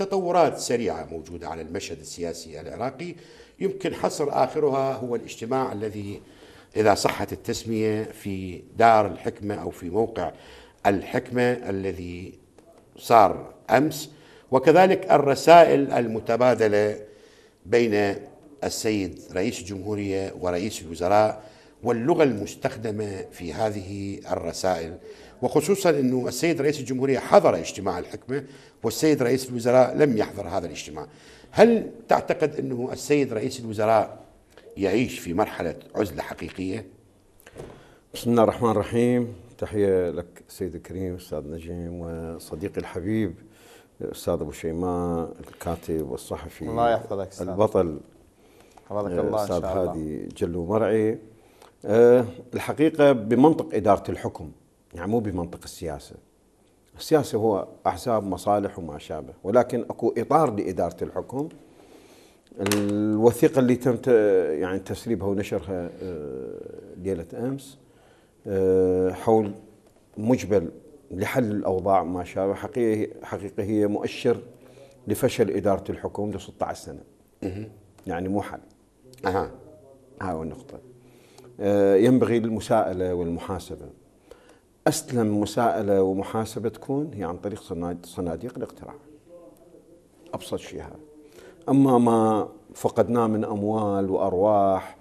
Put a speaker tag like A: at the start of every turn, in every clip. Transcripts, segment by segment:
A: تطورات سريعة موجودة على المشهد السياسي العراقي يمكن حصر آخرها هو الاجتماع الذي إذا صحت التسمية في دار الحكمة أو في موقع الحكمة الذي صار أمس وكذلك الرسائل المتبادلة بين السيد رئيس الجمهورية ورئيس الوزراء واللغه المستخدمه في هذه الرسائل وخصوصا انه السيد رئيس الجمهوريه حضر اجتماع الحكمه والسيد رئيس الوزراء لم يحضر هذا الاجتماع. هل تعتقد انه السيد رئيس الوزراء يعيش في مرحله عزله حقيقيه؟ بسم الله الرحمن الرحيم، تحيه
B: لك سيد الكريم استاذ نجيم وصديقي الحبيب استاذ ابو شيماء الكاتب والصحفي الله يحفظك استاذ البطل حفظك الله استاذ هادي جلو مرعي آه، الحقيقة بمنطق إدارة الحكم يعني مو بمنطق السياسة السياسة هو أحزاب مصالح وما شابه ولكن أكو إطار لإدارة الحكم الوثيقة اللي تم يعني تسريبها ونشرها آه، ليلة أمس آه، حول مجبل لحل الأوضاع ما شابه حقيقة, حقيقة هي مؤشر لفشل إدارة الحكم ل 16 سنة يعني مو حل أها هاي النقطة آه، ينبغي المساءلة والمحاسبة أسلم مساءلة ومحاسبة تكون هي عن طريق صناديق الاقتراع أبسط شيء هذا أما ما فقدناه من أموال وأرواح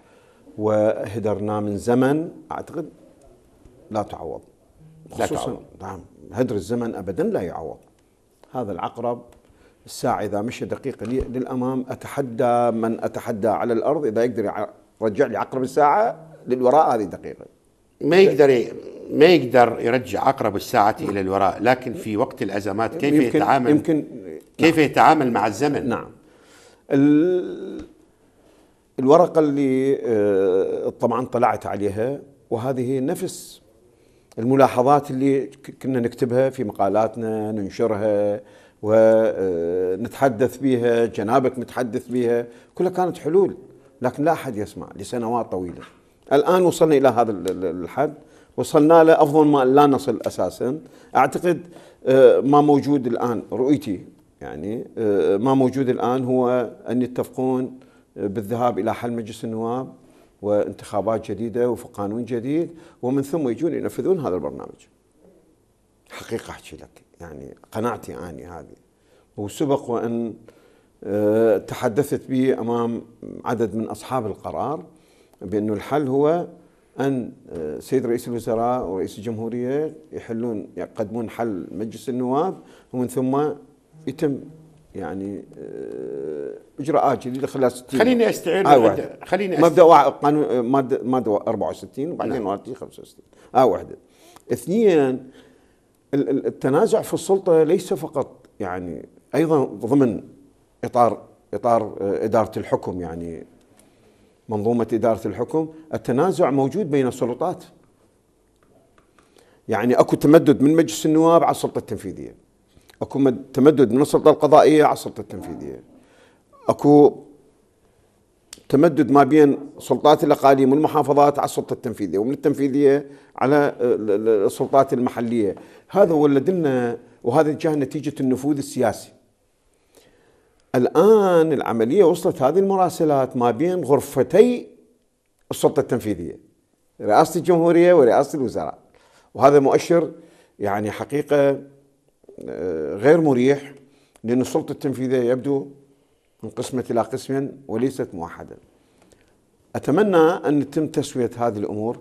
B: وهدرناه من زمن أعتقد لا تعوض خصوصا نعم هدر الزمن أبدا لا يعوض هذا العقرب الساعة إذا مشى دقيقة للأمام أتحدى من أتحدى على الأرض إذا يقدر يرجع لي عقرب الساعة للوراء هذه دقيقه
A: ما يقدر ما يقدر يرجع اقرب الساعه الى الوراء لكن في وقت الازمات كيف يمكن يتعامل يمكن كيف نعم يتعامل مع الزمن نعم الورقه اللي
B: آه، طبعا طلعت عليها وهذه نفس الملاحظات اللي كنا نكتبها في مقالاتنا ننشرها ونتحدث آه، بها جنابك متحدث بها كلها كانت حلول لكن لا أحد يسمع لسنوات طويلة الآن وصلنا إلى هذا الحد وصلنا له أفضل ما لا نصل أساسا أعتقد آه، ما موجود الآن رؤيتي يعني آه، ما موجود الآن هو أن يتفقون آه، بالذهاب إلى حل مجلس النواب وانتخابات جديدة وفق قانون جديد ومن ثم يجون ينفذون هذا البرنامج حقيقة أحكي لك يعني قناعتي أني هذه وسبق وأن تحدثت به أمام عدد من أصحاب القرار بأنه الحل هو أن آه، سيد رئيس الوزراء ورئيس الجمهورية يحلون يقدمون حل مجلس النواب ومن ثم يتم يعني آه، اجراءات جديده خلال 60 خليني استعير آه واحدة. خليني أستعير. مبدا واحد قانون ماده ماده 64 وبعدين نعم. ماده 65 اه واحده اثنين التنازع في السلطه ليس فقط يعني ايضا ضمن اطار اطار آه، اداره الحكم يعني منظومة إدارة الحكم التنازع موجود بين السلطات يعني أكو تمدد من مجلس النواب على السلطة التنفيذية أكو تمدد من السلطة القضائية على السلطة التنفيذية أكو تمدد ما بين سلطات الأقاليم والمحافظات على السلطة التنفيذية ومن التنفيذية على السلطات المحلية هذا ولد لنا وهذا جاء نتيجة النفوذ السياسي الآن العملية وصلت هذه المراسلات ما بين غرفتي السلطة التنفيذية رئاسة الجمهورية ورئاسة الوزراء وهذا مؤشر يعني حقيقة آه، غير مريح لأن السلطة التنفيذية يبدو انقسمت إلى قسمين وليست موحدة أتمنى أن يتم تسوية هذه الأمور